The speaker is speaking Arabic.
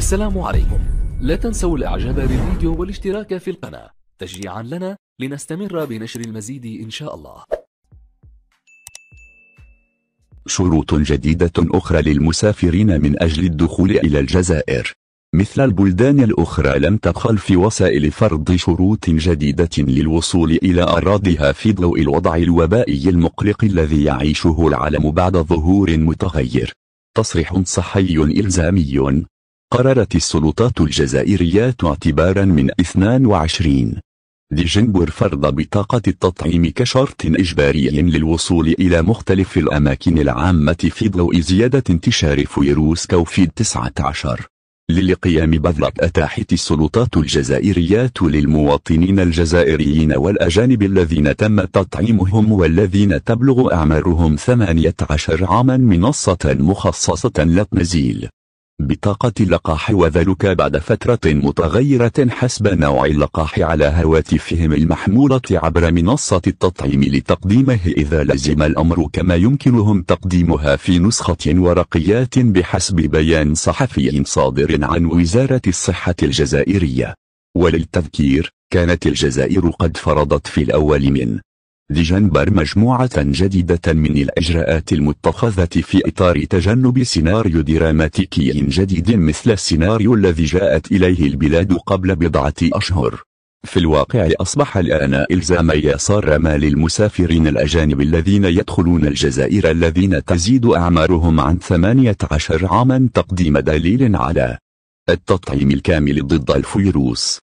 السلام عليكم لا تنسوا الاعجاب بالفيديو والاشتراك في القناة تشجيعا لنا لنستمر بنشر المزيد إن شاء الله شروط جديدة أخرى للمسافرين من أجل الدخول إلى الجزائر مثل البلدان الأخرى لم تبخل في وسائل فرض شروط جديدة للوصول إلى اراضيها في ضوء الوضع الوبائي المقلق الذي يعيشه العالم بعد ظهور متغير تصريح صحي إلزامي قررت السلطات الجزائرية اعتبارا من 22 ديسمبر فرض بطاقة التطعيم كشرط إجباري للوصول إلى مختلف الأماكن العامة في ضوء زيادة انتشار فيروس كوفيد 19 للقيام بذلك أتاحت السلطات الجزائرية للمواطنين الجزائريين والأجانب الذين تم تطعيمهم والذين تبلغ أعمارهم 18 عاما منصة مخصصة للتنزيل بطاقة اللقاح وذلك بعد فترة متغيرة حسب نوع اللقاح على هواتفهم المحمولة عبر منصة التطعيم لتقديمه إذا لزم الأمر كما يمكنهم تقديمها في نسخة ورقيات بحسب بيان صحفي صادر عن وزارة الصحة الجزائرية وللتذكير كانت الجزائر قد فرضت في الأول من ديجنبر مجموعة جديدة من الإجراءات المتخذة في إطار تجنب سيناريو دراماتيكي جديد مثل السيناريو الذي جاءت إليه البلاد قبل بضعة أشهر في الواقع أصبح الآن إلزام يسار ما للمسافرين الأجانب الذين يدخلون الجزائر الذين تزيد أعمارهم عن 18 عاما تقديم دليل على التطعيم الكامل ضد الفيروس